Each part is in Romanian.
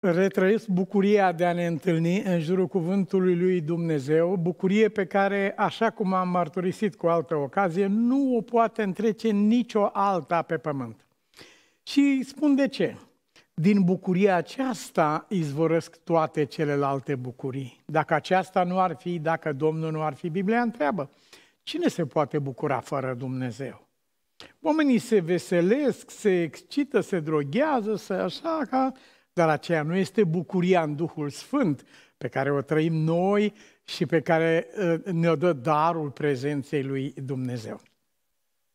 retrăiesc bucuria de a ne întâlni în jurul cuvântului lui Dumnezeu, bucurie pe care, așa cum am mărturisit cu altă ocazie, nu o poate întrece nicio alta pe pământ. Și spun de ce. Din bucuria aceasta izvorăsc toate celelalte bucurii. Dacă aceasta nu ar fi, dacă Domnul nu ar fi, Biblia întreabă, cine se poate bucura fără Dumnezeu? Oamenii se veselesc, se excită, se droghează, se așa ca dar aceea nu este bucuria în Duhul Sfânt pe care o trăim noi și pe care ă, ne-o dă darul prezenței lui Dumnezeu.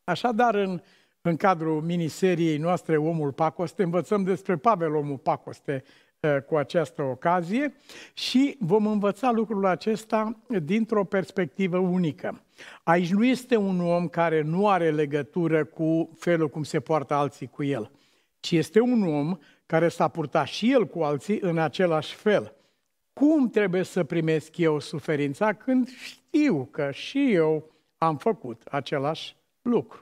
Așadar, în, în cadrul miniseriei noastre Omul Pacoste, învățăm despre Pavel Omul Pacoste ă, cu această ocazie și vom învăța lucrul acesta dintr-o perspectivă unică. Aici nu este un om care nu are legătură cu felul cum se poartă alții cu el, ci este un om care s-a purtat și el cu alții în același fel. Cum trebuie să primesc eu suferința când știu că și eu am făcut același lucru?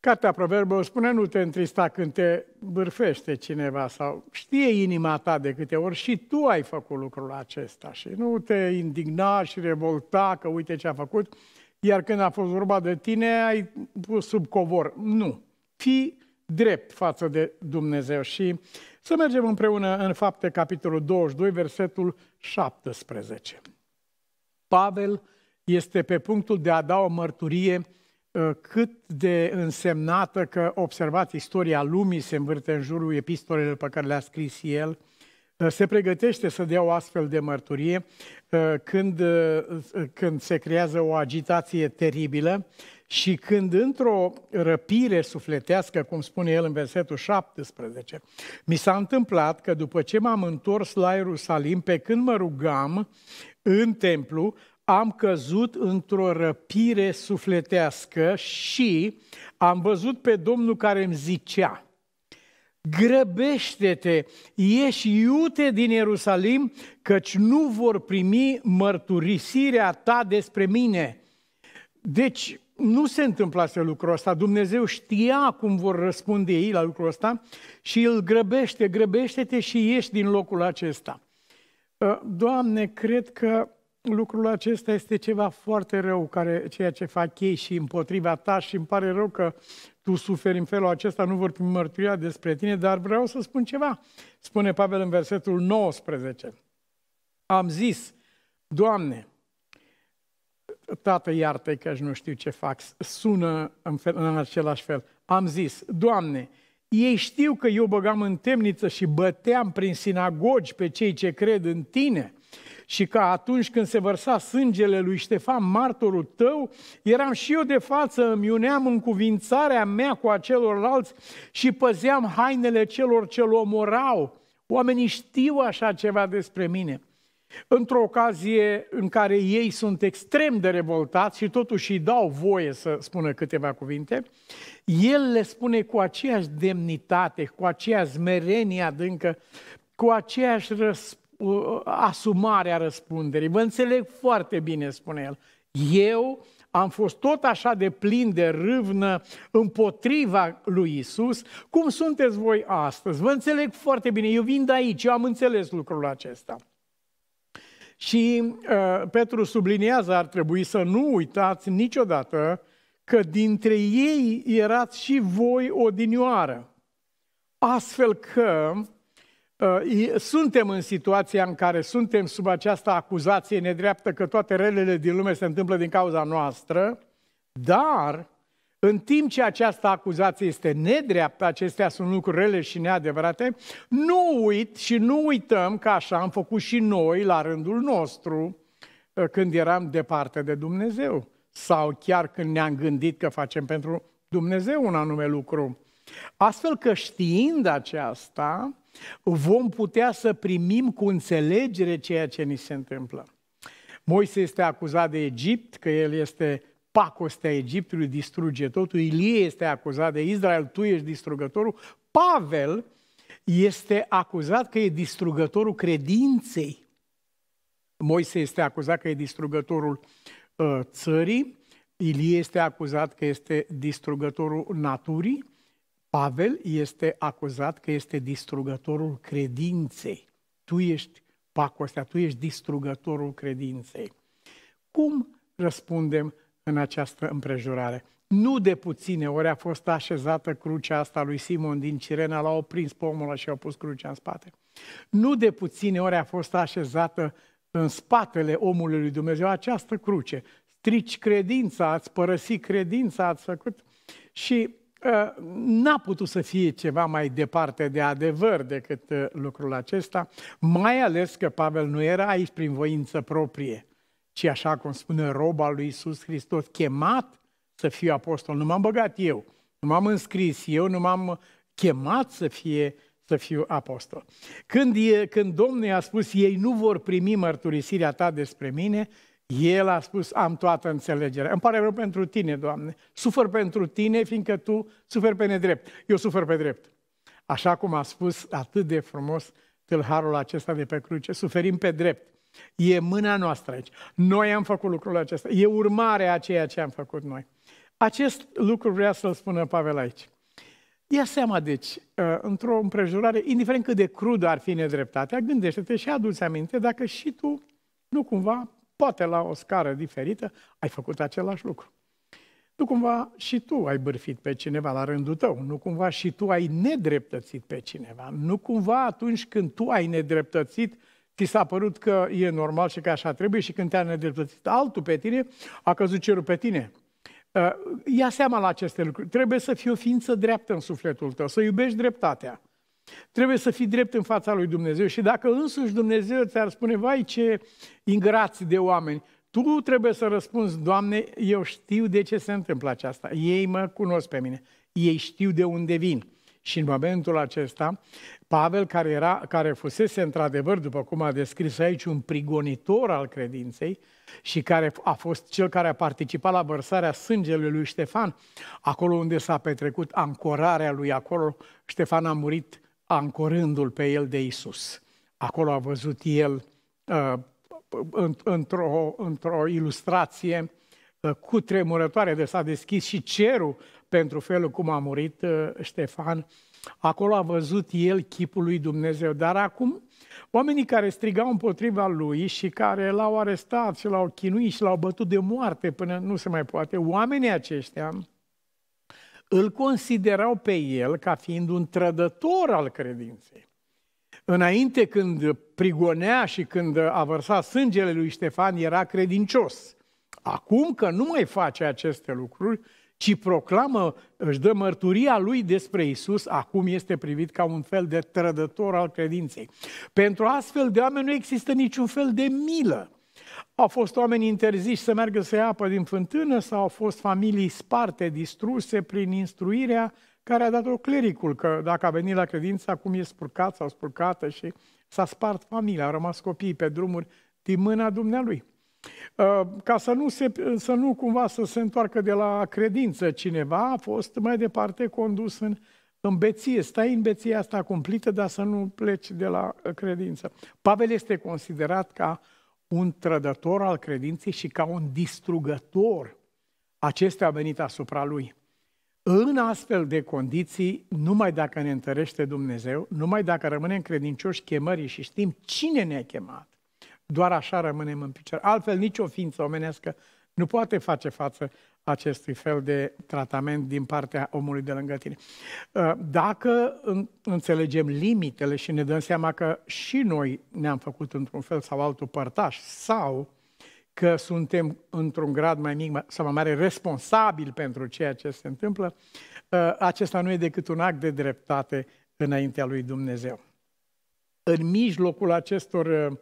Cartea Proverbelor spune, nu te întrista când te bârfește cineva sau știe inima ta de câte ori și tu ai făcut lucrul acesta și nu te indigna și revolta că uite ce a făcut, iar când a fost vorba de tine ai pus sub covor. Nu, fii drept față de Dumnezeu. Și să mergem împreună în fapte capitolul 22, versetul 17. Pavel este pe punctul de a da o mărturie uh, cât de însemnată că, observați, istoria lumii se învârte în jurul epistolelor pe care le-a scris el, uh, se pregătește să dea o astfel de mărturie uh, când, când se creează o agitație teribilă și când într-o răpire sufletească, cum spune el în versetul 17, mi s-a întâmplat că după ce m-am întors la Ierusalim, pe când mă rugam în templu, am căzut într-o răpire sufletească și am văzut pe Domnul care îmi zicea, grăbește-te, ieși iute din Ierusalim, căci nu vor primi mărturisirea ta despre mine. Deci, nu se întâmplase lucrul ăsta. Dumnezeu știa cum vor răspunde ei la lucrul ăsta și îl grăbește, grăbește-te și ieși din locul acesta. Ă, Doamne, cred că lucrul acesta este ceva foarte rău, care, ceea ce fac ei și împotriva ta și îmi pare rău că tu suferi în felul acesta, nu vor primi mărturia despre tine, dar vreau să spun ceva. Spune Pavel în versetul 19. Am zis, Doamne, Tată, iartă că nu știu ce fac. Sună în, fel, în același fel. Am zis, Doamne, ei știu că eu băgam în temniță și băteam prin sinagogi pe cei ce cred în tine și că atunci când se vărsa sângele lui Ștefan, martorul tău, eram și eu de față, îmi uneam în cuvințarea mea cu acelorlalți și păzeam hainele celor ce l omorau. Oamenii știu așa ceva despre mine într-o ocazie în care ei sunt extrem de revoltați și totuși îi dau voie să spună câteva cuvinte, el le spune cu aceeași demnitate, cu aceeași smerenie adâncă, cu aceeași uh, uh, asumare a răspunderii. Vă înțeleg foarte bine, spune el. Eu am fost tot așa de plin de râvnă împotriva lui Isus, cum sunteți voi astăzi? Vă înțeleg foarte bine, eu vin de aici, eu am înțeles lucrul acesta. Și uh, Petru subliniază, ar trebui să nu uitați niciodată că dintre ei erați și voi odinioară. Astfel că uh, suntem în situația în care suntem sub această acuzație nedreaptă că toate relele din lume se întâmplă din cauza noastră, dar în timp ce această acuzație este nedreaptă, acestea sunt lucruri rele și neadevărate, nu uit și nu uităm că așa am făcut și noi la rândul nostru ă, când eram departe de Dumnezeu sau chiar când ne-am gândit că facem pentru Dumnezeu un anume lucru. Astfel că știind aceasta, vom putea să primim cu înțelegere ceea ce ni se întâmplă. Moise este acuzat de Egipt că el este pacostea Egiptului distruge totul, Ilie este acuzat de Israel, tu ești distrugătorul, Pavel este acuzat că e distrugătorul credinței. Moise este acuzat că e distrugătorul uh, țării, Ilie este acuzat că este distrugătorul naturii, Pavel este acuzat că este distrugătorul credinței. Tu ești pacostea, tu ești distrugătorul credinței. Cum răspundem în această împrejurare. Nu de puține ori a fost așezată crucea asta lui Simon din Cirena, l-au prins pomul și au pus crucea în spate. Nu de puține ori a fost așezată în spatele omului lui Dumnezeu această cruce. Strici credința, ați părăsit credința, ați făcut... Și ă, n-a putut să fie ceva mai departe de adevăr decât ă, lucrul acesta, mai ales că Pavel nu era aici prin voință proprie, ci așa cum spune roba lui Isus Hristos, chemat să fiu apostol. Nu m-am băgat eu, nu m-am înscris eu, nu m-am chemat să fie să fiu apostol. Când, e, când Domnul i-a spus, ei nu vor primi mărturisirea ta despre mine, el a spus, am toată înțelegerea. Îmi pare rău pentru tine, Doamne. Sufăr pentru tine, fiindcă tu suferi pe nedrept. Eu sufăr pe drept. Așa cum a spus atât de frumos tâlharul acesta de pe cruce, suferim pe drept. E mâna noastră aici. Noi am făcut lucrul acesta. E urmarea a ceea ce am făcut noi. Acest lucru vrea să-l spună Pavel aici. Ia seama, deci, ă, într-o împrejurare, indiferent cât de crudă ar fi nedreptatea, gândește-te și adu-ți aminte dacă și tu nu cumva, poate la o scară diferită, ai făcut același lucru. Nu cumva și tu ai bârfit pe cineva la rândul tău, nu cumva și tu ai nedreptățit pe cineva, nu cumva atunci când tu ai nedreptățit, ți s-a părut că e normal și că așa trebuie și când te-a nedreptățit altul pe tine, a căzut cerul pe tine. Uh, ia seama la aceste lucruri. Trebuie să fii o ființă dreaptă în sufletul tău, să iubești dreptatea. Trebuie să fii drept în fața lui Dumnezeu și dacă însuși Dumnezeu ți-ar spune, vai ce ingrați de oameni, tu trebuie să răspunzi, Doamne, eu știu de ce se întâmplă aceasta. Ei mă cunosc pe mine. Ei știu de unde vin. Și în momentul acesta, Pavel, care, era, care fusese într-adevăr, după cum a descris aici, un prigonitor al credinței și care a fost cel care a participat la vărsarea sângelui lui Ștefan, acolo unde s-a petrecut ancorarea lui, acolo Ștefan a murit ancorându-l pe el de Isus. Acolo a văzut el uh, într-o, într-o ilustrație uh, cu tremurătoare de s-a deschis și cerul pentru felul cum a murit uh, Ștefan. Uh, Acolo a văzut el chipul lui Dumnezeu, dar acum oamenii care strigau împotriva lui și care l-au arestat și l-au chinuit și l-au bătut de moarte până nu se mai poate, oamenii aceștia îl considerau pe el ca fiind un trădător al credinței. Înainte când prigonea și când a vărsat sângele lui Ștefan, era credincios. Acum că nu mai face aceste lucruri, ci proclamă, își dă mărturia lui despre Isus, acum este privit ca un fel de trădător al credinței. Pentru astfel de oameni nu există niciun fel de milă. Au fost oameni interziși să meargă să ia apă din fântână sau au fost familii sparte, distruse prin instruirea care a dat-o clericul, că dacă a venit la credință, acum e spurcat sau spurcată și s-a spart familia, au rămas copiii pe drumuri din mâna dumnealui. Ă, ca să nu, se, să nu cumva să se întoarcă de la credință cineva, a fost mai departe condus în, în beție. Stai în beția asta cumplită, dar să nu pleci de la credință. Pavel este considerat ca un trădător al credinței și ca un distrugător. Acestea a venit asupra lui. În astfel de condiții, numai dacă ne întărește Dumnezeu, numai dacă rămânem credincioși chemării și știm cine ne-a chemat, doar așa rămânem în picioare. Altfel, nicio ființă omenească nu poate face față acestui fel de tratament din partea omului de lângă tine. Uh, dacă înțelegem limitele și ne dăm seama că și noi ne-am făcut într-un fel sau altul părtaș sau că suntem într-un grad mai mic sau mai mare responsabil pentru ceea ce se întâmplă, uh, acesta nu e decât un act de dreptate înaintea lui Dumnezeu. În mijlocul acestor uh,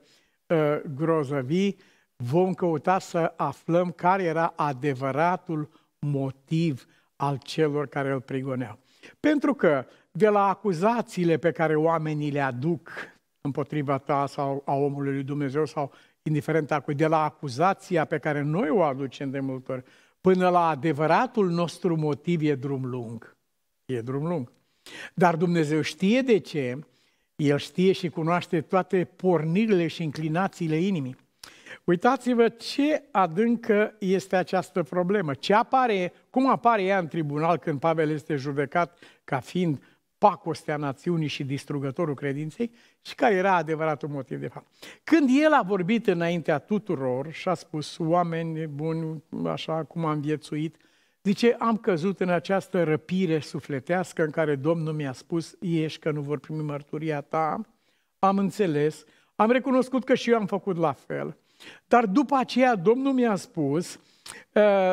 Ă, grozăvii, vom căuta să aflăm care era adevăratul motiv al celor care îl prigoneau. Pentru că de la acuzațiile pe care oamenii le aduc împotriva ta sau a omului lui Dumnezeu sau indiferent acu, de la acuzația pe care noi o aducem de multe ori, până la adevăratul nostru motiv e drum lung. E drum lung. Dar Dumnezeu știe de ce el știe și cunoaște toate pornirile și inclinațiile inimii. Uitați-vă ce adâncă este această problemă. Ce apare, cum apare ea în tribunal când Pavel este judecat ca fiind pacostea națiunii și distrugătorul credinței și care era adevăratul motiv de fapt. Când el a vorbit înaintea tuturor și a spus oameni buni, așa cum am viețuit, Zice, am căzut în această răpire sufletească în care Domnul mi-a spus, ieși că nu vor primi mărturia ta, am înțeles, am recunoscut că și eu am făcut la fel. Dar după aceea Domnul mi-a spus, uh,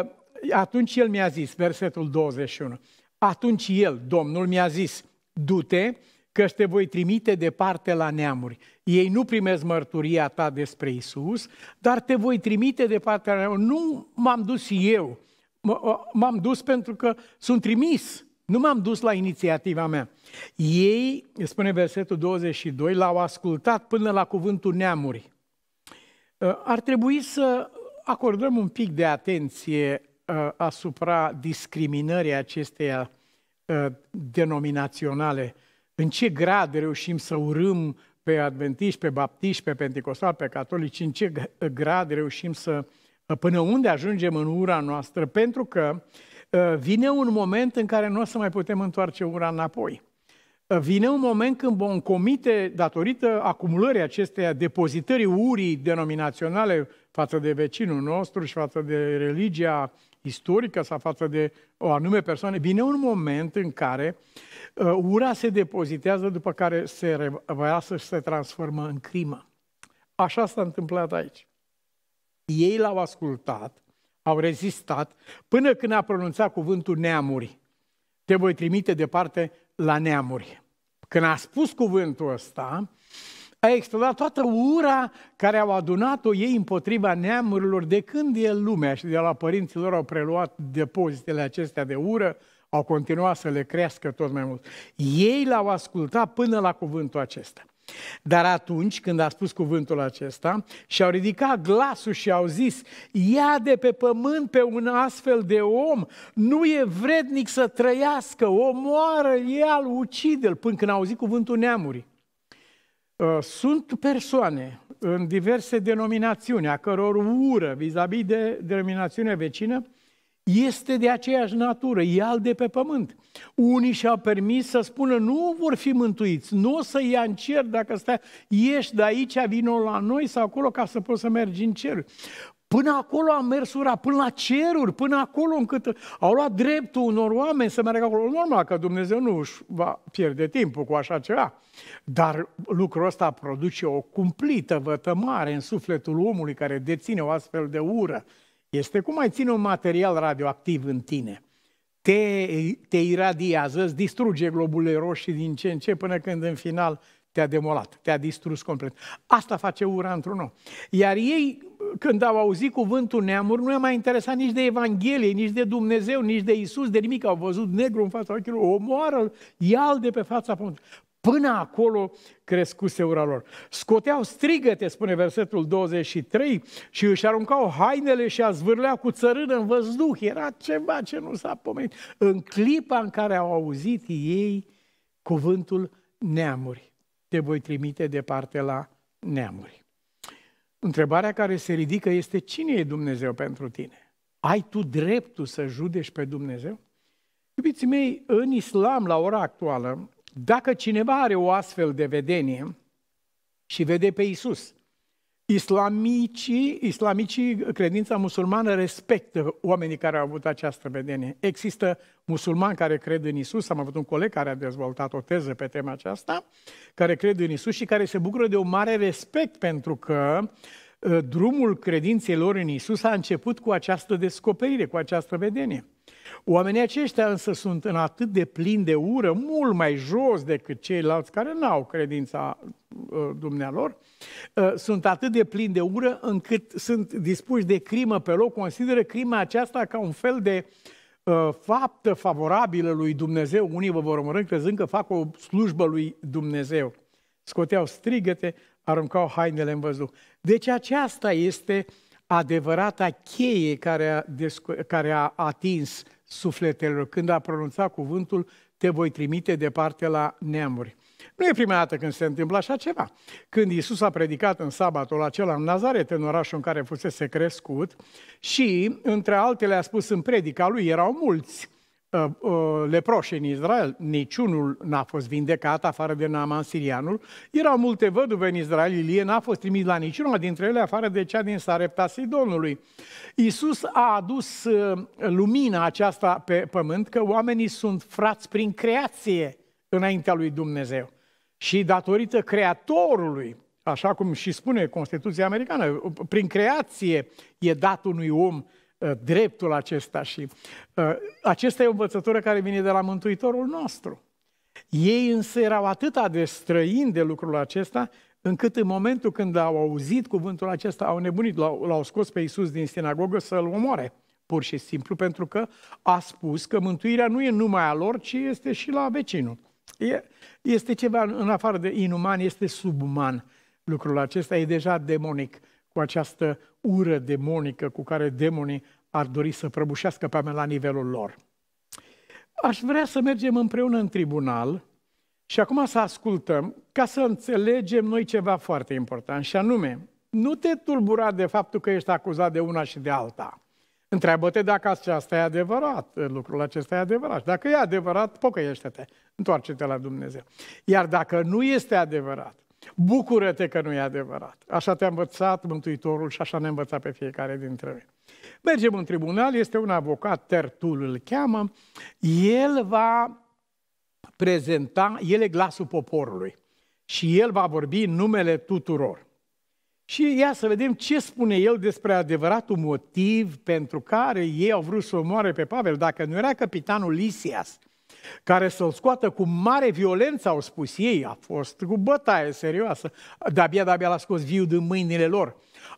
atunci El mi-a zis, versetul 21, atunci El, Domnul, mi-a zis, du-te că te voi trimite departe la neamuri. Ei nu primez mărturia ta despre Isus, dar te voi trimite departe la neamuri. Nu m-am dus eu, m-am dus pentru că sunt trimis. Nu m-am dus la inițiativa mea. Ei, spune versetul 22, l-au ascultat până la cuvântul neamuri. Ă, ar trebui să acordăm un pic de atenție ă, asupra discriminării acesteia ă, denominaționale. În ce grad reușim să urâm pe adventiști, pe baptiști, pe pentecostali, pe catolici, în ce grad reușim să uh, până unde ajungem în ura noastră, pentru că ă, vine un moment în care nu o să mai putem întoarce ura înapoi. Ă, vine un moment când vom comite, datorită acumulării acesteia, depozitării urii denominaționale față de vecinul nostru și față de religia istorică sau față de o anume persoană, vine un moment în care ă, ura se depozitează, după care se reversă să se transformă în crimă. Așa s-a întâmplat aici. Ei l-au ascultat, au rezistat, până când a pronunțat cuvântul neamuri. Te voi trimite departe la neamuri. Când a spus cuvântul ăsta, a explodat toată ura care au adunat-o ei împotriva neamurilor de când e lumea și de la părinților au preluat depozitele acestea de ură, au continuat să le crească tot mai mult. Ei l-au ascultat până la cuvântul acesta. Dar atunci când a spus cuvântul acesta și-au ridicat glasul și au zis, ia de pe pământ pe un astfel de om, nu e vrednic să trăiască, omoară-l, ia-l, ucide-l, până când au auzit cuvântul neamurii. Uh, sunt persoane în diverse denominațiuni, a căror ură vis-a-vis de denominațiune vecină este de aceeași natură, e al de pe pământ. Unii și-au permis să spună, nu vor fi mântuiți, nu o să ia în cer dacă stai, ieși de aici, vino la noi sau acolo ca să poți să mergi în cer. Până acolo am mers ura, până la ceruri, până acolo încât au luat dreptul unor oameni să meargă acolo. Normal că Dumnezeu nu își va pierde timpul cu așa ceva, dar lucrul ăsta produce o cumplită vătămare în sufletul omului care deține o astfel de ură este cum ai ține un material radioactiv în tine. Te, te iradiază, îți distruge globule roșii din ce în ce până când în final te-a demolat, te-a distrus complet. Asta face ura într-un om. Iar ei, când au auzit cuvântul neamuri, nu i-a mai interesat nici de Evanghelie, nici de Dumnezeu, nici de Isus, de nimic. Au văzut negru în fața ochilor, omoară-l, ia de pe fața pământului. Până acolo crescuse ura lor. Scoteau strigăte, spune versetul 23, și își aruncau hainele și a zvârlea cu țărână în văzduh. Era ceva ce nu s-a pomenit. În clipa în care au auzit ei cuvântul neamuri, te voi trimite departe la neamuri. Întrebarea care se ridică este cine e Dumnezeu pentru tine? Ai tu dreptul să judești pe Dumnezeu? Iubiții mei, în islam, la ora actuală, dacă cineva are o astfel de vedenie și vede pe Isus, islamicii, islamicii, credința musulmană respectă oamenii care au avut această vedenie. Există musulmani care cred în Isus, am avut un coleg care a dezvoltat o teză pe tema aceasta, care cred în Isus și care se bucură de un mare respect pentru că uh, drumul credinței lor în Isus a început cu această descoperire, cu această vedenie. Oamenii aceștia însă sunt în atât de plini de ură, mult mai jos decât ceilalți care n-au credința uh, dumnealor, uh, sunt atât de plini de ură încât sunt dispuși de crimă pe loc, consideră crima aceasta ca un fel de uh, faptă favorabilă lui Dumnezeu. Unii vă vor omorâ crezând că fac o slujbă lui Dumnezeu. Scoteau strigăte, aruncau hainele în văzut. Deci aceasta este adevărata cheie care a, care a atins sufletelor, când a pronunțat cuvântul, te voi trimite departe la neamuri. Nu e prima dată când se întâmplă așa ceva. Când Isus a predicat în sabatul acela în Nazaret, în orașul în care fusese crescut, și, între altele, a spus în predica lui, erau mulți. Ă, ă, leproși în Israel, niciunul n-a fost vindecat afară de Naaman sirianul, erau multe văduve în Israel, Ilie n-a fost trimis la niciuna dintre ele afară de cea din Sarepta Sidonului. Iisus a adus ă, lumina aceasta pe pământ că oamenii sunt frați prin creație înaintea lui Dumnezeu. Și datorită creatorului, așa cum și spune Constituția Americană, prin creație e dat unui om uh, Uh, dreptul acesta și uh, acesta e o învățătură care vine de la Mântuitorul nostru. Ei însă erau atât de străini de lucrul acesta, încât în momentul când au auzit cuvântul acesta, au nebunit, l-au, l-au scos pe Iisus din sinagogă să-l omoare, pur și simplu, pentru că a spus că mântuirea nu e numai a lor, ci este și la vecinul. E, este ceva în afară de inuman, este subuman lucrul acesta, e deja demonic cu această ură demonică cu care demonii ar dori să prăbușească pe la nivelul lor. Aș vrea să mergem împreună în tribunal și acum să ascultăm ca să înțelegem noi ceva foarte important și anume, nu te tulbura de faptul că ești acuzat de una și de alta. Întreabă-te dacă aceasta e adevărat, lucrul acesta e adevărat. Dacă e adevărat, pocăiește-te, întoarce-te la Dumnezeu. Iar dacă nu este adevărat, Bucură-te că nu e adevărat. Așa te-a învățat Mântuitorul și așa ne învăța pe fiecare dintre noi. Mergem în tribunal, este un avocat, Tertul îl cheamă, el va prezenta, el e glasul poporului și el va vorbi în numele tuturor. Și ia să vedem ce spune el despre adevăratul motiv pentru care ei au vrut să omoare pe Pavel. Dacă nu era capitanul Lisias, care să-l scoată cu mare violență, au spus ei, a fost cu bătaie serioasă, de-abia, de-abia l-a scos viu din mâinile lor.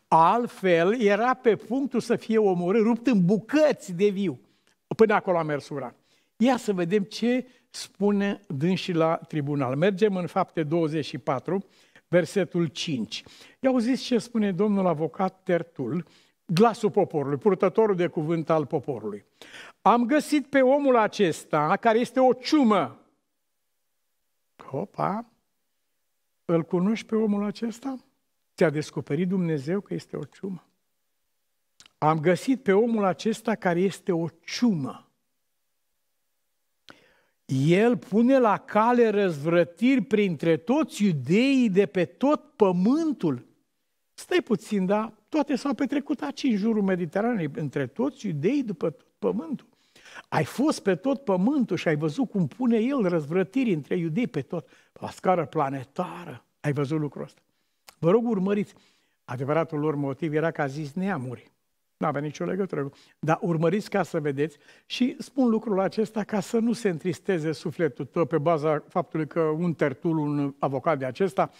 Altfel, era pe punctul să fie omorât, rupt în bucăți de viu. Până acolo a mers ura. Ia să vedem ce spune dânsii la tribunal. Mergem în fapte 24, versetul 5. Ia auziți ce spune domnul avocat Tertul, glasul poporului, purtătorul de cuvânt al poporului. Am găsit pe omul acesta, care este o ciumă. Opa! Îl cunoști pe omul acesta? Ți-a descoperit Dumnezeu că este o ciumă. Am găsit pe omul acesta care este o ciumă. El pune la cale răzvrătiri printre toți iudeii de pe tot pământul. Stai puțin, da. toate s-au petrecut aici, în jurul Mediteranei, între toți iudeii după pământul. Ai fost pe tot pământul și ai văzut cum pune el răzvrătiri între iudei pe tot, la scară planetară. Ai văzut lucrul ăsta. Vă rog, urmăriți. Adevăratul lor motiv era că a zis neamuri. Nu avea nicio legătură Dar urmăriți ca să vedeți și spun lucrul acesta ca să nu se întristeze sufletul tău pe baza faptului că un tertul, un avocat de acesta,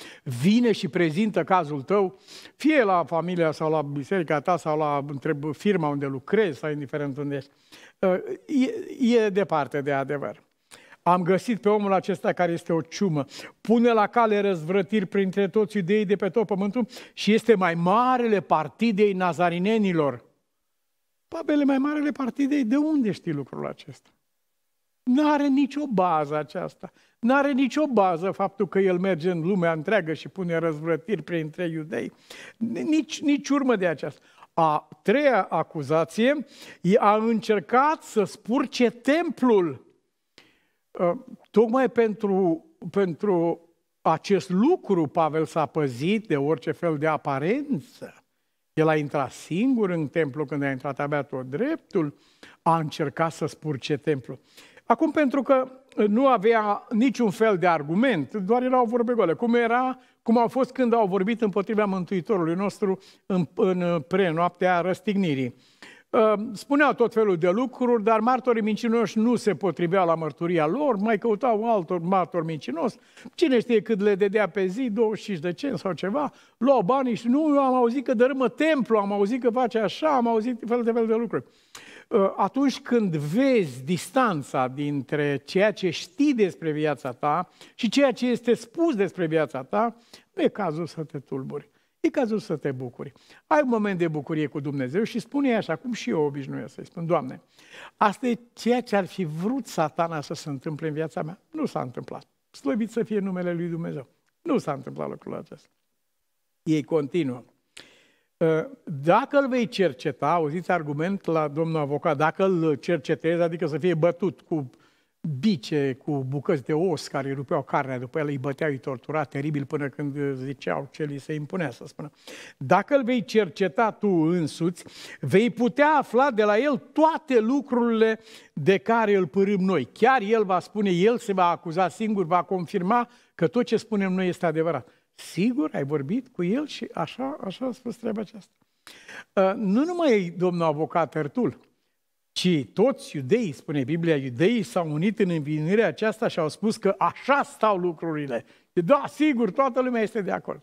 vine și prezintă cazul tău, fie la familia sau la biserica ta sau la întreb, firma unde lucrezi sau indiferent unde ești. Ă, e, e departe de adevăr. Am găsit pe omul acesta care este o ciumă. Pune la cale răzvrătiri printre toți iudeii de pe tot pământul și este mai marele partidei nazarinenilor. Babele mai marele partidei, de unde știi lucrul acesta? Nu are nicio bază aceasta. Nu are nicio bază faptul că el merge în lumea întreagă și pune răzvrătiri printre iudei. Nici, nici urmă de aceasta. A treia acuzație a încercat să spurce templul. Ă, tocmai pentru, pentru acest lucru Pavel s-a păzit de orice fel de aparență. El a intrat singur în templu când a intrat abia tot dreptul, a încercat să spurce templu. Acum, pentru că nu avea niciun fel de argument, doar erau vorbe goale. Cum era, cum au fost când au vorbit împotriva Mântuitorului nostru în, în noaptea răstignirii. Ehm, spunea tot felul de lucruri, dar martorii mincinoși nu se potrivea la mărturia lor, mai căutau altor martor mincinos, cine știe cât le dădea pe zi, 25 de cent sau ceva, luau banii și nu, am auzit că dărâmă templu, am auzit că face așa, am auzit fel de fel de lucruri. Ehm, atunci când vezi distanța dintre ceea ce știi despre viața ta și ceea ce este spus despre viața ta, nu e cazul să te tulburi e cazul să te bucuri. Ai un moment de bucurie cu Dumnezeu și spune așa, cum și eu obișnuiesc să-i spun, Doamne, asta e ceea ce ar fi vrut satana să se întâmple în viața mea. Nu s-a întâmplat. Slăbit să fie numele lui Dumnezeu. Nu s-a întâmplat lucrul acesta. Ei continuă. Ă, dacă îl vei cerceta, auziți argument la domnul avocat, dacă îl cercetezi, adică să fie bătut cu bice cu bucăți de os care îi rupeau carnea, după el îi băteau, îi tortura teribil până când ziceau ce li se impunea să spună. Dacă îl vei cerceta tu însuți, vei putea afla de la el toate lucrurile de care îl părâm noi. Chiar el va spune, el se va acuza singur, va confirma că tot ce spunem noi este adevărat. Sigur, ai vorbit cu el și așa, așa a spus treaba aceasta. Ă, nu numai domnul avocat Ertul, ci toți iudeii, spune Biblia, iudeii s-au unit în învinirea aceasta și au spus că așa stau lucrurile. Și da, sigur, toată lumea este de acord.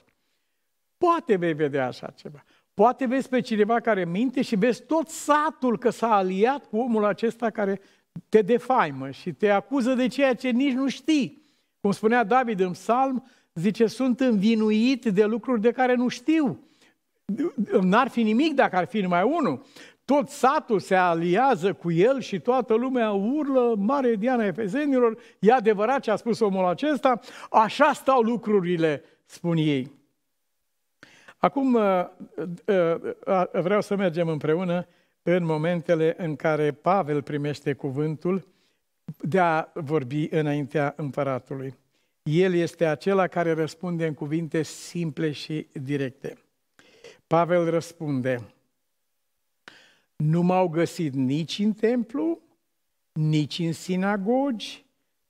Poate vei vedea așa ceva. Poate vezi pe cineva care minte și vezi tot satul că s-a aliat cu omul acesta care te defaimă și te acuză de ceea ce nici nu știi. Cum spunea David în psalm, zice, sunt învinuit de lucruri de care nu știu. N-ar fi nimic dacă ar fi numai unul. Tot satul se aliază cu el și toată lumea urlă, mare Diana Efezenilor, e adevărat ce a spus omul acesta, așa stau lucrurile, spun ei. Acum uh, uh, uh, vreau să mergem împreună în momentele în care Pavel primește cuvântul de a vorbi înaintea împăratului. El este acela care răspunde în cuvinte simple și directe. Pavel răspunde, nu m-au găsit nici în templu, nici în sinagogi,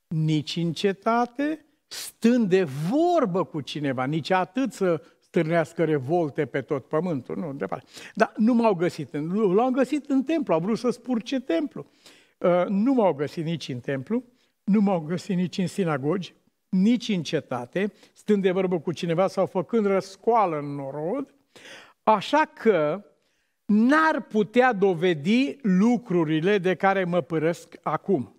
nici în cetate, stând de vorbă cu cineva, nici atât să stârnească revolte pe tot pământul, nu, departe. Dar nu m-au găsit, l-au găsit în templu, au vrut să spurce templu. Uh, nu m-au găsit nici în templu, nu m-au găsit nici în sinagogi, nici în cetate, stând de vorbă cu cineva sau făcând răscoală în norod, așa că n-ar putea dovedi lucrurile de care mă părăsc acum.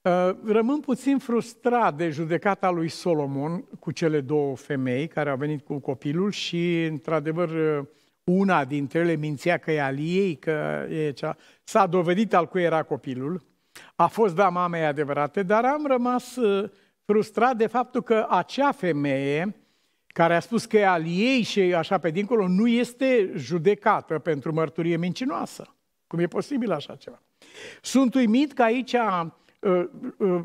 Uh, rămân puțin frustrat de judecata lui Solomon cu cele două femei care au venit cu copilul și, într-adevăr, uh, una dintre ele mințea că e al ei, că e cea... S-a dovedit al cui era copilul. A fost, da, mamei adevărate, dar am rămas uh, frustrat de faptul că acea femeie care a spus că al ei și așa pe dincolo, nu este judecată pentru mărturie mincinoasă. Cum e posibil așa ceva? Sunt uimit că aici uh, uh, uh,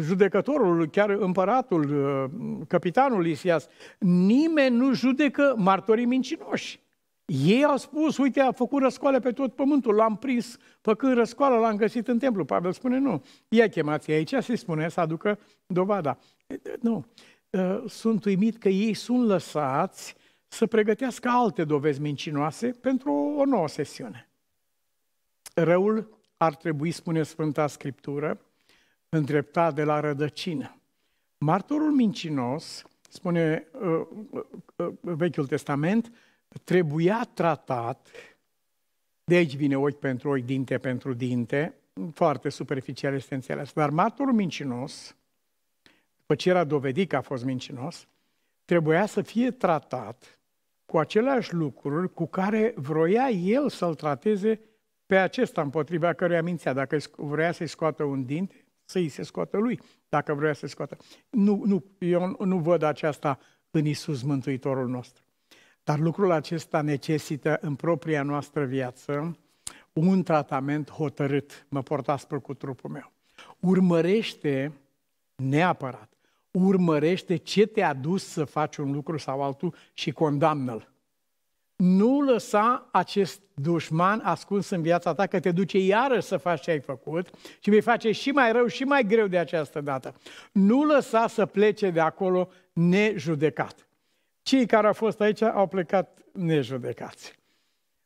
judecătorul, chiar împăratul, capitanul Isias, nimeni nu judecă martorii mincinoși. Ei au spus, uite, a făcut răscoale pe tot pământul, l-am prins, făcând răscoală, l-am găsit în templu. Pavel spune, nu, ia chemați aici, se spune, să aducă dovada. Nu. Ă, sunt uimit că ei sunt lăsați să pregătească alte dovezi mincinoase pentru o nouă sesiune. Răul ar trebui, spune Sfânta Scriptură, îndreptat de la rădăcină. Martorul mincinos, spune ă, ă, Vechiul Testament, trebuia tratat, de aici vine ochi pentru ochi, dinte pentru dinte, foarte superficial este înțeles, dar martorul mincinos după ce era dovedit că a fost mincinos, trebuia să fie tratat cu aceleași lucruri cu care vroia el să-l trateze pe acesta împotriva căruia mințea. Dacă vrea să-i scoată un dinte, să-i se scoată lui, dacă vrea să-i scoată. Nu, nu, eu nu văd aceasta în Isus Mântuitorul nostru. Dar lucrul acesta necesită în propria noastră viață un tratament hotărât. Mă portați cu trupul meu. Urmărește neapărat urmărește ce te-a dus să faci un lucru sau altul și condamnă-l. Nu lăsa acest dușman ascuns în viața ta, că te duce iarăși să faci ce ai făcut și vei face și mai rău și mai greu de această dată. Nu lăsa să plece de acolo nejudecat. Cei care au fost aici au plecat nejudecați.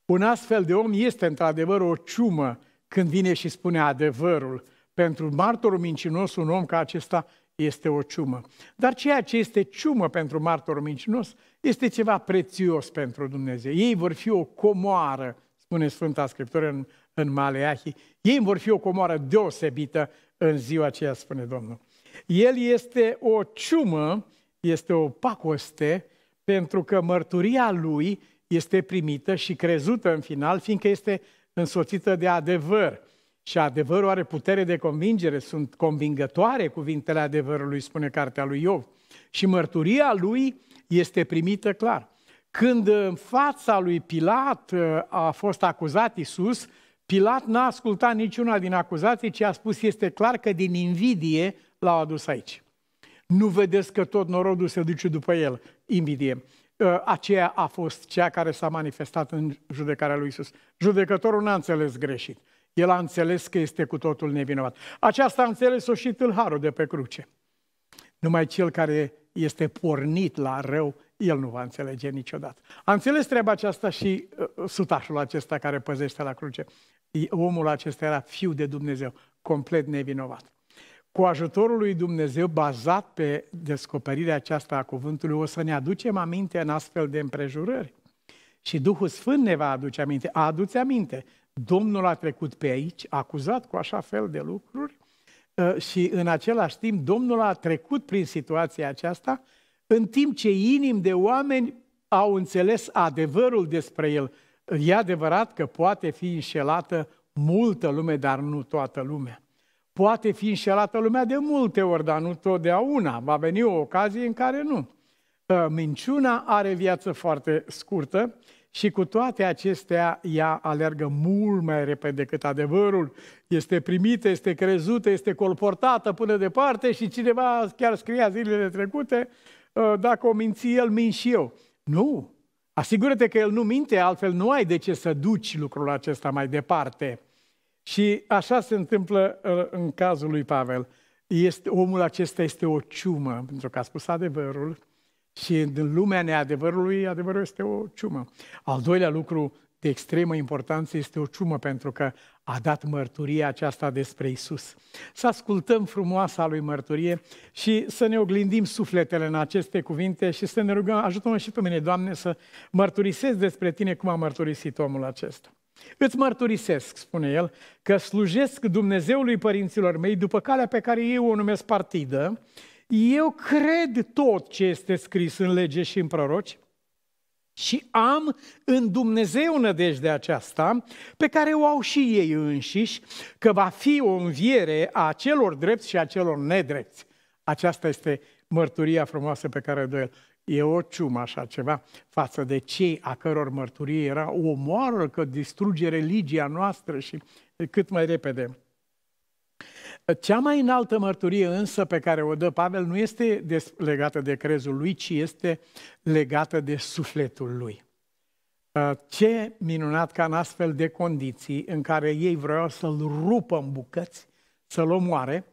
Un astfel de om este într-adevăr o ciumă când vine și spune adevărul. Pentru martorul mincinos, un om ca acesta este o ciumă. Dar ceea ce este ciumă pentru martorul mincinos este ceva prețios pentru Dumnezeu. Ei vor fi o comoară, spune Sfânta Scriptură în, în Maleahi, ei vor fi o comoară deosebită în ziua aceea, spune Domnul. El este o ciumă, este o pacoste, pentru că mărturia lui este primită și crezută în final, fiindcă este însoțită de adevăr. Și adevărul are putere de convingere, sunt convingătoare cuvintele adevărului, spune cartea lui Iov. Și mărturia lui este primită clar. Când în fața lui Pilat uh, a fost acuzat Isus, Pilat n-a ascultat niciuna din acuzații, ci a spus, este clar că din invidie l-au adus aici. Nu vedeți că tot norodul se duce după el, invidie. Uh, aceea a fost ceea care s-a manifestat în judecarea lui Isus. Judecătorul n-a înțeles greșit el a înțeles că este cu totul nevinovat. Aceasta a înțeles-o și tâlharul de pe cruce. Numai cel care este pornit la rău, el nu va înțelege niciodată. A înțeles treaba aceasta și uh, uh sutașul acesta care păzește la cruce. Omul acesta era fiu de Dumnezeu, complet nevinovat. Cu ajutorul lui Dumnezeu, bazat pe descoperirea aceasta a cuvântului, o să ne aducem aminte în astfel de împrejurări. Și Duhul Sfânt ne va aduce aminte. Aduce aminte Domnul a trecut pe aici, acuzat cu așa fel de lucruri ă, și în același timp Domnul a trecut prin situația aceasta, în timp ce inimi de oameni au înțeles adevărul despre el. E adevărat că poate fi înșelată multă lume, dar nu toată lumea. Poate fi înșelată lumea de multe ori, dar nu totdeauna. Va veni o ocazie în care nu. Ă, minciuna are viață foarte scurtă și cu toate acestea, ea alergă mult mai repede decât adevărul. Este primită, este crezută, este colportată până departe și cineva chiar scria zilele trecute, ă, dacă o minți el, min și eu. Nu! Asigură-te că el nu minte, altfel nu ai de ce să duci lucrul acesta mai departe. Și așa se întâmplă ă, în cazul lui Pavel. Este, omul acesta este o ciumă, pentru că a spus adevărul, și în lumea neadevărului, adevărul este o ciumă. Al doilea lucru de extremă importanță este o ciumă, pentru că a dat mărturia aceasta despre Isus. Să ascultăm frumoasa lui mărturie și să ne oglindim sufletele în aceste cuvinte și să ne rugăm, ajută-mă și pe mine, Doamne, să mărturisesc despre Tine cum a mărturisit omul acesta. Îți mărturisesc, spune el, că slujesc Dumnezeului părinților mei după calea pe care eu o numesc partidă eu cred tot ce este scris în lege și în proroci și am în Dumnezeu nădejdea aceasta pe care o au și ei înșiși că va fi o înviere a celor drepți și a celor nedrepți. Aceasta este mărturia frumoasă pe care o dă el. E o ciumă așa ceva față de cei a căror mărturie era o moară că distruge religia noastră și cât mai repede. Cea mai înaltă mărturie însă pe care o dă Pavel nu este legată de crezul lui, ci este legată de sufletul lui. Uh, ce minunat ca în astfel de condiții în care ei vreau să-l rupă în bucăți, să-l omoare,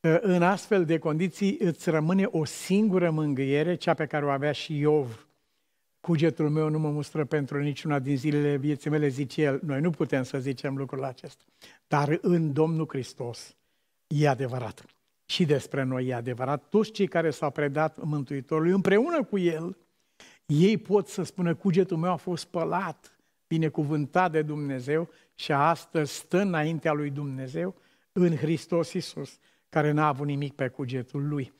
uh, în astfel de condiții îți rămâne o singură mângâiere, cea pe care o avea și Iov. Cugetul meu nu mă mustră pentru niciuna din zilele vieții mele, zice el. Noi nu putem să zicem lucrul acesta. Dar în Domnul Hristos, E adevărat. Și despre noi e adevărat. Toți cei care s-au predat Mântuitorului împreună cu El, ei pot să spună, cugetul meu a fost spălat, binecuvântat de Dumnezeu și astăzi stă înaintea lui Dumnezeu în Hristos Isus, care n-a avut nimic pe cugetul lui.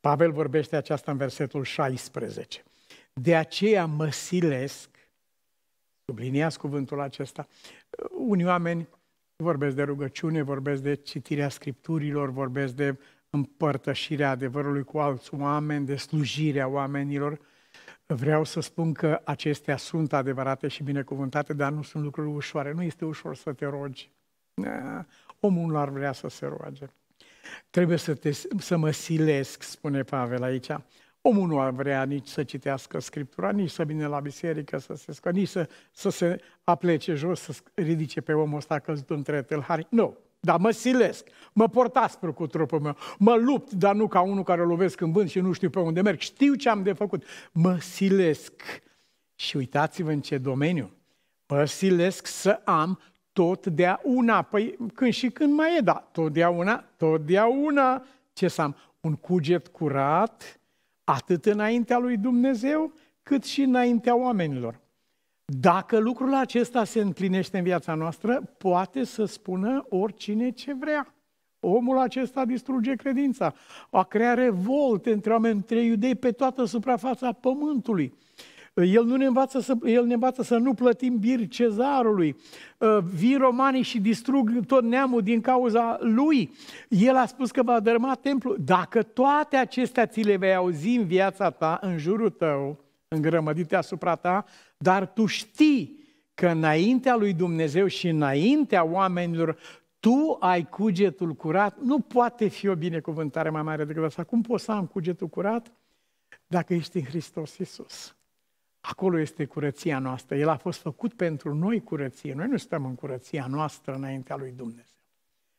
Pavel vorbește aceasta în versetul 16. De aceea mă silesc, subliniați cuvântul acesta, unii oameni Vorbesc de rugăciune, vorbesc de citirea scripturilor, vorbesc de împărtășirea adevărului cu alți oameni, de slujirea oamenilor. Vreau să spun că acestea sunt adevărate și binecuvântate, dar nu sunt lucruri ușoare. Nu este ușor să te rogi. Eh, omul nu ar vrea să se roage. Trebuie să, te, să mă silesc, spune Pavel aici. Omul nu ar vrea nici să citească Scriptura, nici să vină la biserică, să se scoate, nici să, să se aplece jos, să ridice pe omul ăsta căzut între tâlhari. Nu. No. Dar mă silesc, mă port aspru cu trupul meu, mă lupt, dar nu ca unul care lovesc în vânt și nu știu pe unde merg. Știu ce am de făcut. Mă silesc. Și uitați-vă în ce domeniu. Mă silesc să am totdeauna. Păi când și când mai e, da, totdeauna, totdeauna. Ce să am? Un cuget curat, atât înaintea lui Dumnezeu, cât și înaintea oamenilor. Dacă lucrul acesta se împlinește în viața noastră, poate să spună oricine ce vrea. Omul acesta distruge credința, a crea revolte între oameni, între iudei pe toată suprafața pământului. El, nu ne învață să, el ne învață să nu plătim bir cezarului. Uh, Vin romanii și distrug tot neamul din cauza lui. El a spus că va dărâma templul. Dacă toate acestea ți le vei auzi în viața ta, în jurul tău, îngrămădite asupra ta, dar tu știi că înaintea lui Dumnezeu și înaintea oamenilor tu ai cugetul curat, nu poate fi o binecuvântare mai mare decât asta. Cum poți să am cugetul curat dacă ești în Hristos Iisus? Acolo este curăția noastră. El a fost făcut pentru noi curăție. Noi nu stăm în curăția noastră înaintea lui Dumnezeu.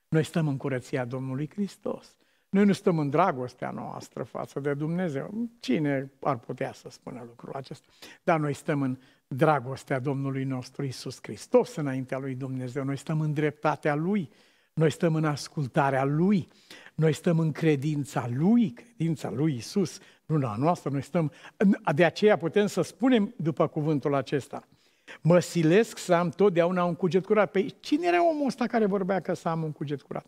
Noi stăm în curăția Domnului Hristos. Noi nu stăm în dragostea noastră față de Dumnezeu. Cine ar putea să spună lucrul acesta? Dar noi stăm în dragostea Domnului nostru Isus Hristos înaintea lui Dumnezeu. Noi stăm în dreptatea Lui. Noi stăm în ascultarea Lui. Noi stăm în credința Lui, credința Lui Isus luna noastră, noi stăm, de aceea putem să spunem după cuvântul acesta, mă silesc să am totdeauna un cuget curat. Păi cine era omul ăsta care vorbea că să am un cuget curat?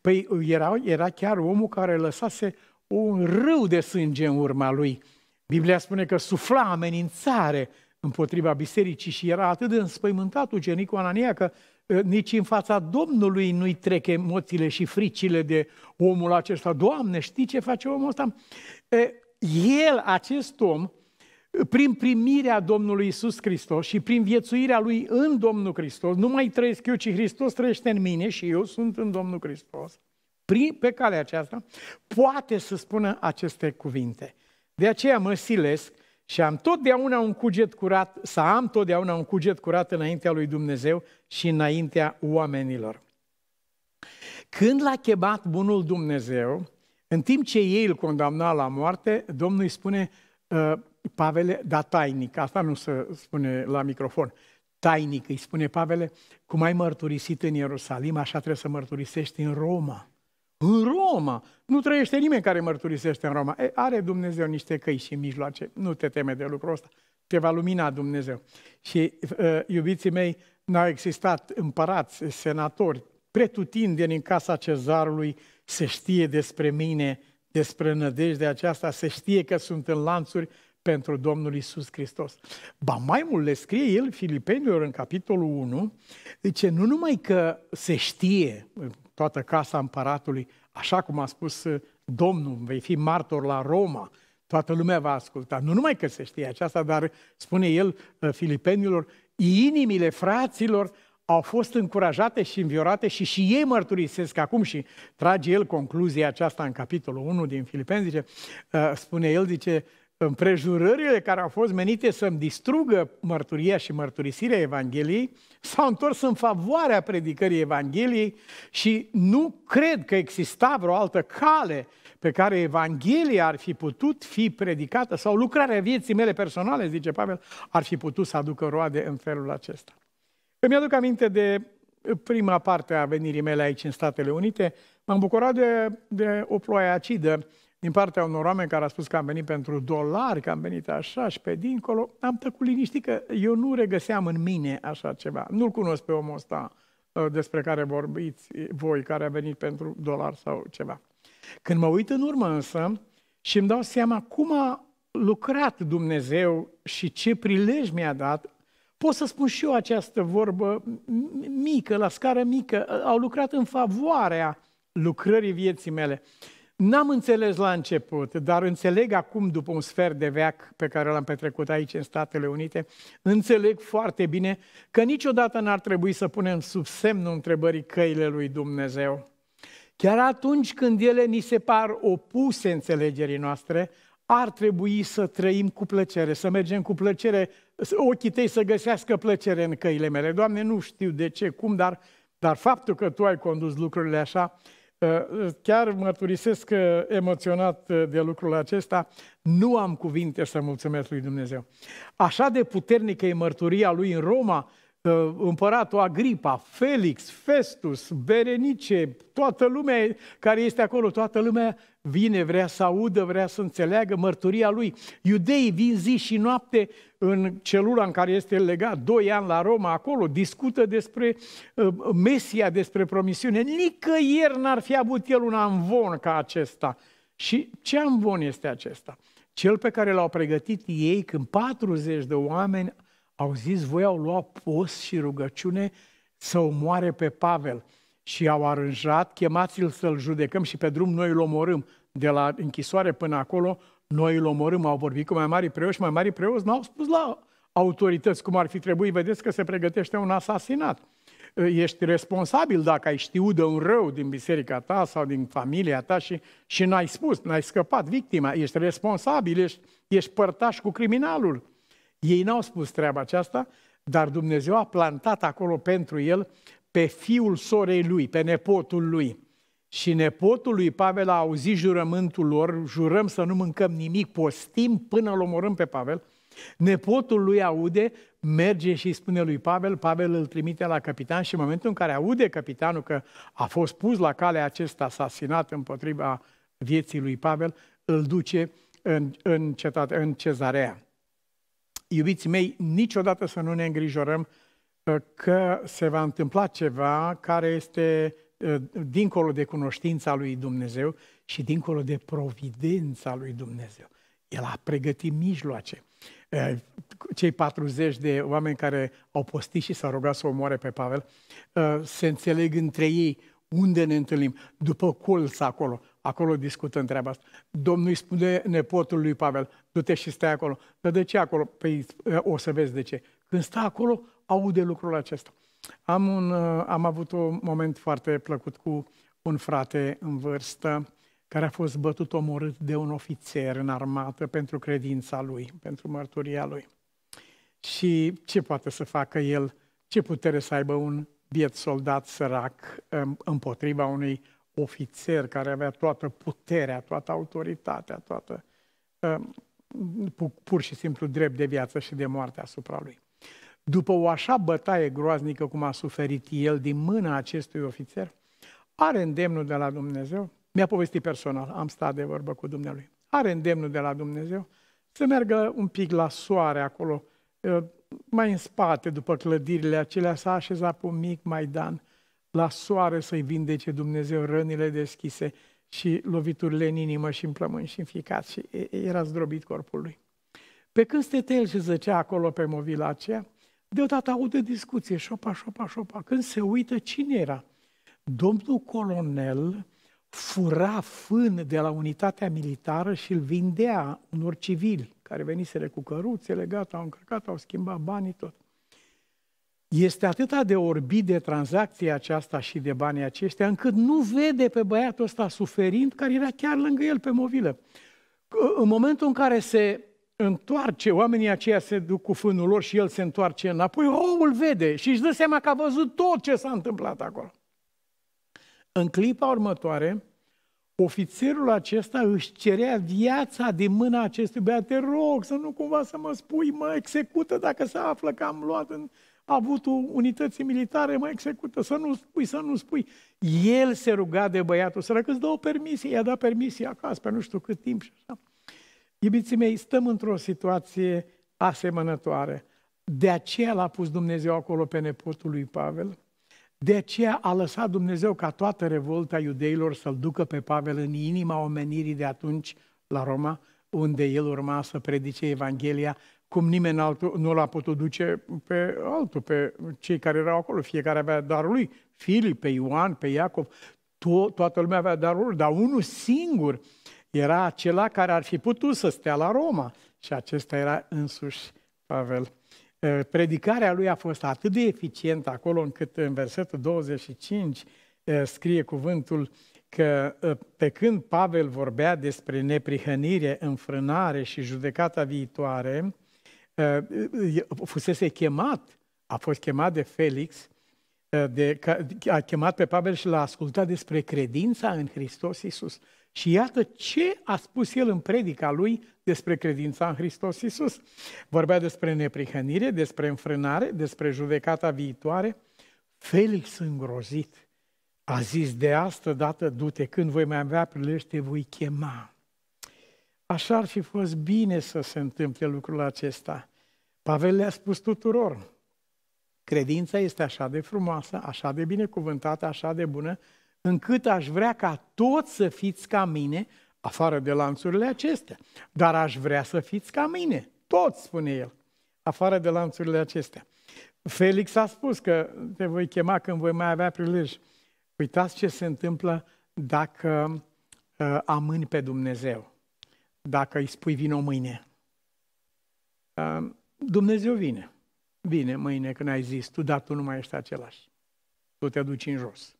Păi era, era chiar omul care lăsase un râu de sânge în urma lui. Biblia spune că sufla amenințare împotriva bisericii și era atât de înspăimântat ucenicul Anania că ă, nici în fața Domnului nu-i trec emoțiile și fricile de omul acesta. Doamne, știi ce face omul ăsta? Ă, el, acest om, prin primirea Domnului Isus Hristos și prin viețuirea Lui în Domnul Hristos, nu mai trăiesc eu, ci Hristos trăiește în mine și eu sunt în Domnul Hristos, prin, pe calea aceasta, poate să spună aceste cuvinte. De aceea mă silesc și am totdeauna un cuget curat, să am totdeauna un cuget curat înaintea lui Dumnezeu și înaintea oamenilor. Când l-a chemat bunul Dumnezeu, în timp ce ei îl condamna la moarte, Domnul îi spune, uh, Pavele, da tainic, asta nu se spune la microfon, tainic, îi spune Pavele, cum ai mărturisit în Ierusalim, așa trebuie să mărturisești în Roma. În Roma! Nu trăiește nimeni care mărturisește în Roma. E, are Dumnezeu niște căi și mijloace, nu te teme de lucrul ăsta. Te va lumina Dumnezeu. Și, ă, iubiții mei, n-au existat împărați, senatori, pretutindeni în casa cezarului se știe despre mine, despre nădejdea aceasta, se știe că sunt în lanțuri pentru Domnul Isus Hristos. Ba mai mult le scrie el Filipenilor în capitolul 1, zice nu numai că se știe toată casa împăratului, așa cum a spus uh, Domnul, vei fi martor la Roma, toată lumea va asculta. Nu numai că se știe aceasta, dar spune el uh, Filipenilor, inimile fraților au fost încurajate și înviorate și și ei mărturisesc acum și trage el concluzia aceasta în capitolul 1 din Filipeni, zice, uh, spune el, zice, împrejurările care au fost menite să-mi distrugă mărturia și mărturisirea Evangheliei s-au întors în favoarea predicării Evangheliei și nu cred că exista vreo altă cale pe care Evanghelia ar fi putut fi predicată sau lucrarea vieții mele personale, zice Pavel, ar fi putut să aducă roade în felul acesta. Îmi aduc aminte de prima parte a venirii mele aici în Statele Unite. M-am bucurat de, de o ploaie acidă din partea unor oameni care a spus că am venit pentru dolari, că am venit așa și pe dincolo. Am tăcut liniștit că eu nu regăseam în mine așa ceva. Nu-l cunosc pe omul ăsta uh, despre care vorbiți voi, care a venit pentru dolar sau ceva. Când mă uit în urmă însă și îmi dau seama cum a lucrat Dumnezeu și ce prilej mi-a dat, Pot să spun și eu această vorbă mică, la scară mică. Au lucrat în favoarea lucrării vieții mele. N-am înțeles la început, dar înțeleg acum, după un sfert de veac pe care l-am petrecut aici în Statele Unite, înțeleg foarte bine că niciodată n-ar trebui să punem sub semnul întrebării căile lui Dumnezeu. Chiar atunci când ele ni se par opuse înțelegerii noastre, ar trebui să trăim cu plăcere, să mergem cu plăcere, ochii tăi să găsească plăcere în căile mele. Doamne, nu știu de ce, cum, dar, dar faptul că Tu ai condus lucrurile așa, uh, chiar mărturisesc emoționat uh, de lucrul acesta, nu am cuvinte să mulțumesc lui Dumnezeu. Așa de puternică e mărturia lui în Roma, împăratul Agripa, Felix, Festus, Berenice, toată lumea care este acolo, toată lumea vine, vrea să audă, vrea să înțeleagă mărturia lui. Iudeii vin zi și noapte în celula în care este legat, doi ani la Roma, acolo, discută despre uh, Mesia, despre promisiune. Nicăieri n-ar fi avut el un amvon ca acesta. Și ce amvon este acesta? Cel pe care l-au pregătit ei când 40 de oameni au zis, voi au luat post și rugăciune să omoare pe Pavel și au aranjat, chemați-l să-l judecăm și pe drum noi îl omorâm. De la închisoare până acolo, noi îl omorâm, au vorbit cu mai mari preoți, mai mari preoți n-au spus la autorități cum ar fi trebuit, vedeți că se pregătește un asasinat. Ești responsabil dacă ai știut de un rău din biserica ta sau din familia ta și, și n-ai spus, n-ai scăpat victima, ești responsabil, ești, ești părtaș cu criminalul. Ei n-au spus treaba aceasta, dar Dumnezeu a plantat acolo pentru el pe fiul sorei lui, pe nepotul lui. Și nepotul lui Pavel a auzit jurământul lor, jurăm să nu mâncăm nimic, postim până îl omorâm pe Pavel. Nepotul lui aude, merge și spune lui Pavel, Pavel îl trimite la capitan și în momentul în care aude capitanul că a fost pus la cale acest asasinat împotriva vieții lui Pavel, îl duce în, în, cetate, în cezarea iubiții mei, niciodată să nu ne îngrijorăm uh, că se va întâmpla ceva care este uh, dincolo de cunoștința lui Dumnezeu și dincolo de providența lui Dumnezeu. El a pregătit mijloace. Uh, cei 40 de oameni care au postit și s-au rugat să omoare pe Pavel, se înțeleg între ei unde ne întâlnim, după colț acolo. Acolo discută întreaba asta. Domnul îi spune nepotul lui Pavel, du-te și stai acolo. Dar de ce acolo? Păi eh, o să vezi de ce. Când stă acolo, aude lucrul acesta. Am, un, eh, am avut un moment foarte plăcut cu un frate în vârstă care a fost bătut omorât de un ofițer în armată pentru credința lui, pentru mărturia lui. Și ce poate să facă el? Ce putere să aibă un biet soldat sărac eh, împotriva unui ofițer care avea toată puterea, toată autoritatea, toată um, pur și simplu drept de viață și de moarte asupra lui. După o așa bătaie groaznică cum a suferit el din mâna acestui ofițer, are îndemnul de la Dumnezeu, mi-a povestit personal, am stat de vorbă cu Dumnezeu. are îndemnul de la Dumnezeu să meargă un pic la soare acolo, uh, mai în spate, după clădirile acelea, s-a așezat pe un mic maidan la soare să-i vindece Dumnezeu rănile deschise și loviturile în inimă și în plămâni și în ficat și era zdrobit corpul lui. Pe când el și zăcea acolo pe movila aceea, deodată aude discuție, șopa, șopa, șopa. Când se uită, cine era? Domnul colonel fura fân de la unitatea militară și îl vindea unor civili care veniseră cu căruțele, gata, au încărcat, au schimbat banii, tot este atât de orbit de tranzacția aceasta și de banii aceștia, încât nu vede pe băiatul ăsta suferind, care era chiar lângă el pe mobilă. În momentul în care se întoarce, oamenii aceia se duc cu fânul lor și el se întoarce înapoi, oul vede și își dă seama că a văzut tot ce s-a întâmplat acolo. În clipa următoare, ofițerul acesta își cerea viața din mâna acestui băiat. Te rog să nu cumva să mă spui, mă execută dacă se află că am luat în avutul unității militare, mă execută, să nu spui, să nu spui. El se ruga de băiatul sărac, îți dă o permisie, i-a dat permisie acasă, pe nu știu cât timp și așa. Iubiții mei, stăm într-o situație asemănătoare. De aceea l-a pus Dumnezeu acolo pe nepotul lui Pavel. De aceea a lăsat Dumnezeu ca toată revolta iudeilor să-l ducă pe Pavel în inima omenirii de atunci la Roma, unde el urma să predice Evanghelia cum nimeni altul nu l-a putut duce pe altul, pe cei care erau acolo. Fiecare avea darul lui. Filip, pe Ioan, pe Iacov, to- toată lumea avea darul lui, dar unul singur era acela care ar fi putut să stea la Roma. Și acesta era însuși Pavel. Predicarea lui a fost atât de eficientă acolo încât în versetul 25 scrie cuvântul că pe când Pavel vorbea despre neprihănire, înfrânare și judecata viitoare, Ă, fusese chemat, a fost chemat de Felix, ă, de, a chemat pe Pavel și l-a ascultat despre credința în Hristos Isus. Și iată ce a spus el în predica lui despre credința în Hristos Isus. Vorbea despre neprihănire, despre înfrânare, despre judecata viitoare. Felix îngrozit a zis de asta dată, du-te, când voi mai avea prilej, te voi chema. Așa ar fi fost bine să se întâmple lucrul acesta. Pavel le-a spus tuturor, credința este așa de frumoasă, așa de binecuvântată, așa de bună, încât aș vrea ca toți să fiți ca mine, afară de lanțurile acestea. Dar aș vrea să fiți ca mine, toți, spune el, afară de lanțurile acestea. Felix a spus că te voi chema când voi mai avea prilej. Uitați ce se întâmplă dacă uh, amâni pe Dumnezeu dacă îi spui vino mâine. Dumnezeu vine. Vine mâine când ai zis, tu da, tu nu mai ești același. Tu te duci în jos.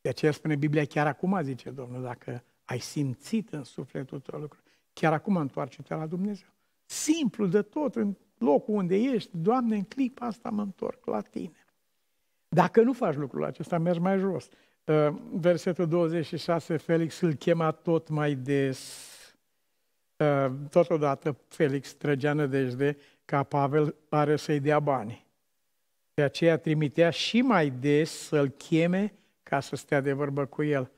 De aceea spune Biblia, chiar acum, zice Domnul, dacă ai simțit în sufletul tău lucrul chiar acum întoarce-te la Dumnezeu. Simplu de tot, în locul unde ești, Doamne, în clipa asta mă întorc la Tine. Dacă nu faci lucrul acesta, mergi mai jos. Ă, versetul 26, Felix îl chema tot mai des Ehm, totodată Felix trăgea nădejde deci, ca Pavel are să-i dea bani. De aceea trimitea și mai des să-l cheme ca să stea de vorbă cu el.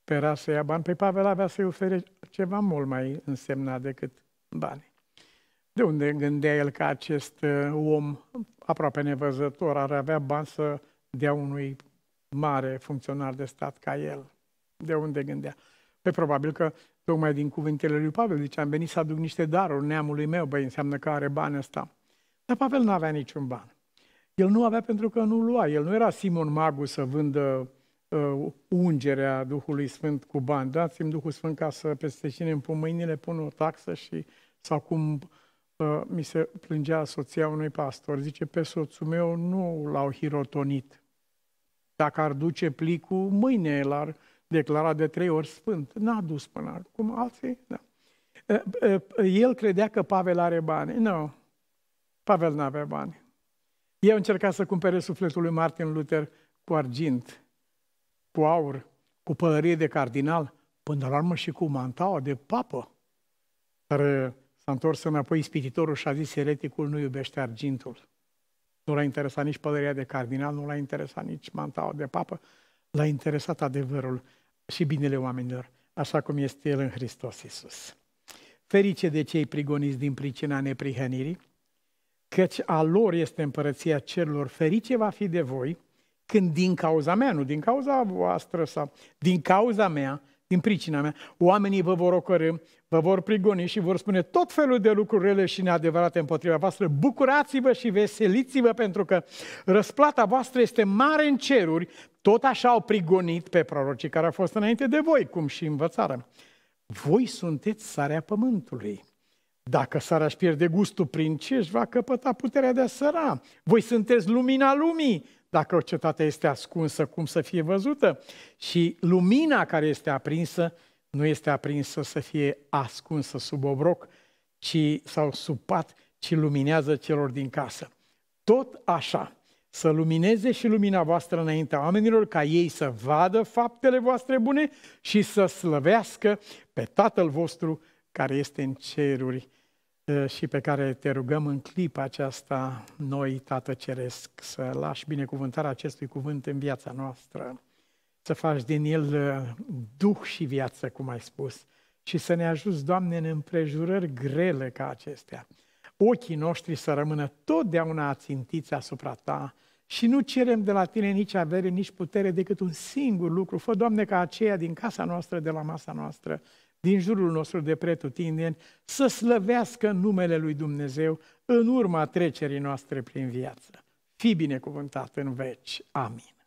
Spera să ia bani, pe Pavel avea să-i ofere ceva mult mai însemnat decât bani. De unde gândea el că acest uh, om aproape nevăzător ar avea bani să dea unui mare funcționar de stat ca el? De unde gândea? Pe probabil că tocmai din cuvintele lui Pavel zice, am venit să aduc niște daruri neamului meu, băi, înseamnă că are bani ăsta. Dar Pavel nu avea niciun ban. El nu avea pentru că nu lua. El nu era Simon Magu să vândă uh, ungerea Duhului Sfânt cu bani. Dați-mi Duhul Sfânt ca să peste cine îmi pun mâinile, pun o taxă și sau cum uh, mi se plângea soția unui pastor. Zice, pe soțul meu nu l-au hirotonit. Dacă ar duce plicul, mâine l-ar declarat de trei ori sfânt. N-a dus până acum, alții, da. El credea că Pavel are bani. Nu, no. Pavel nu avea bani. Eu încerca să cumpere sufletul lui Martin Luther cu argint, cu aur, cu pălărie de cardinal, până la urmă și cu mantaua de papă. Dar s-a întors înapoi ispititorul și a zis, ereticul nu iubește argintul. Nu l-a interesat nici pălăria de cardinal, nu l-a interesat nici mantaua de papă, l-a interesat adevărul și binele oamenilor, așa cum este El în Hristos Iisus. Ferice de cei prigoniți din pricina neprihănirii, căci a lor este împărăția cerurilor. Ferice va fi de voi când din cauza mea, nu din cauza voastră sau din cauza mea, din pricina mea, oamenii vă vor ocărâ, vă vor prigoni și vor spune tot felul de lucruri rele și neadevărate împotriva voastră. Bucurați-vă și veseliți-vă pentru că răsplata voastră este mare în ceruri. Tot așa au prigonit pe prorocii care au fost înainte de voi, cum și învățară. Voi sunteți sarea pământului. Dacă sarea își pierde gustul, prin ce își va căpăta puterea de a săra? Voi sunteți lumina lumii. Dacă o cetate este ascunsă, cum să fie văzută? Și lumina care este aprinsă nu este aprinsă să fie ascunsă sub obroc ci, sau sub pat, ci luminează celor din casă. Tot așa, să lumineze și lumina voastră înaintea oamenilor, ca ei să vadă faptele voastre bune și să slăvească pe Tatăl vostru care este în ceruri și pe care te rugăm în clipa aceasta, noi, Tată Ceresc, să lași binecuvântarea acestui cuvânt în viața noastră să faci din el uh, duh și viață, cum ai spus, și să ne ajuți, Doamne, în împrejurări grele ca acestea. Ochii noștri să rămână totdeauna ațintiți asupra Ta și nu cerem de la Tine nici avere, nici putere, decât un singur lucru. Fă, Doamne, ca aceia din casa noastră, de la masa noastră, din jurul nostru de pretutindeni, să slăvească numele Lui Dumnezeu în urma trecerii noastre prin viață. Fii binecuvântat în veci. Amin.